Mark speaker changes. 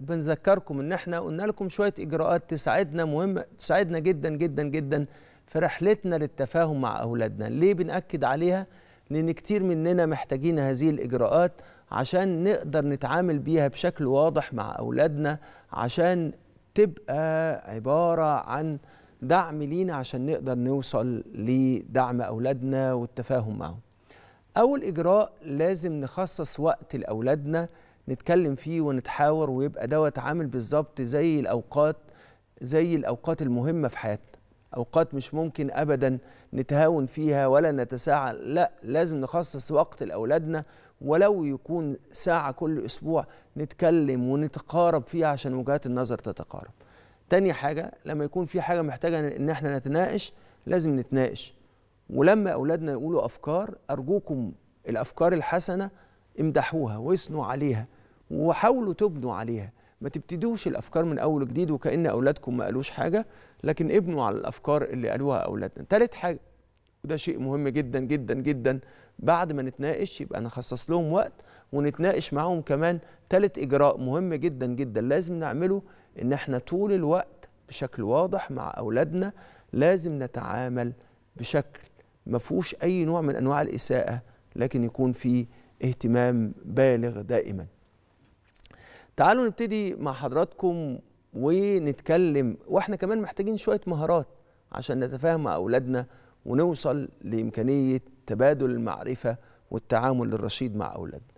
Speaker 1: بنذكركم ان احنا قلنا لكم شويه اجراءات تساعدنا مهمه تساعدنا جدا جدا جدا في رحلتنا للتفاهم مع اولادنا ليه بناكد عليها لان كتير مننا محتاجين هذه الاجراءات عشان نقدر نتعامل بيها بشكل واضح مع اولادنا عشان تبقى عباره عن دعم لينا عشان نقدر نوصل لدعم اولادنا والتفاهم معهم اول اجراء لازم نخصص وقت لاولادنا نتكلم فيه ونتحاور ويبقى دوت عامل بالظبط زي الاوقات زي الاوقات المهمه في حياتنا اوقات مش ممكن ابدا نتهاون فيها ولا نتساعد لا لازم نخصص وقت لاولادنا ولو يكون ساعه كل اسبوع نتكلم ونتقارب فيها عشان وجهات النظر تتقارب تاني حاجه لما يكون في حاجه محتاجه ان احنا نتناقش لازم نتناقش ولما اولادنا يقولوا افكار ارجوكم الافكار الحسنه امدحوها واثنوا عليها وحاولوا تبنوا عليها ما تبتدوش الافكار من اول جديد وكان اولادكم ما قالوش حاجه لكن ابنوا على الافكار اللي قالوها اولادنا تالت حاجه وده شيء مهم جدا جدا جدا بعد ما نتناقش يبقى نخصص لهم وقت ونتناقش معاهم كمان تالت اجراء مهم جدا جدا لازم نعمله ان احنا طول الوقت بشكل واضح مع اولادنا لازم نتعامل بشكل ما فيهوش اي نوع من انواع الاساءه لكن يكون فيه اهتمام بالغ دائما تعالوا نبتدي مع حضراتكم ونتكلم واحنا كمان محتاجين شويه مهارات عشان نتفاهم مع اولادنا ونوصل لامكانيه تبادل المعرفه والتعامل الرشيد مع اولادنا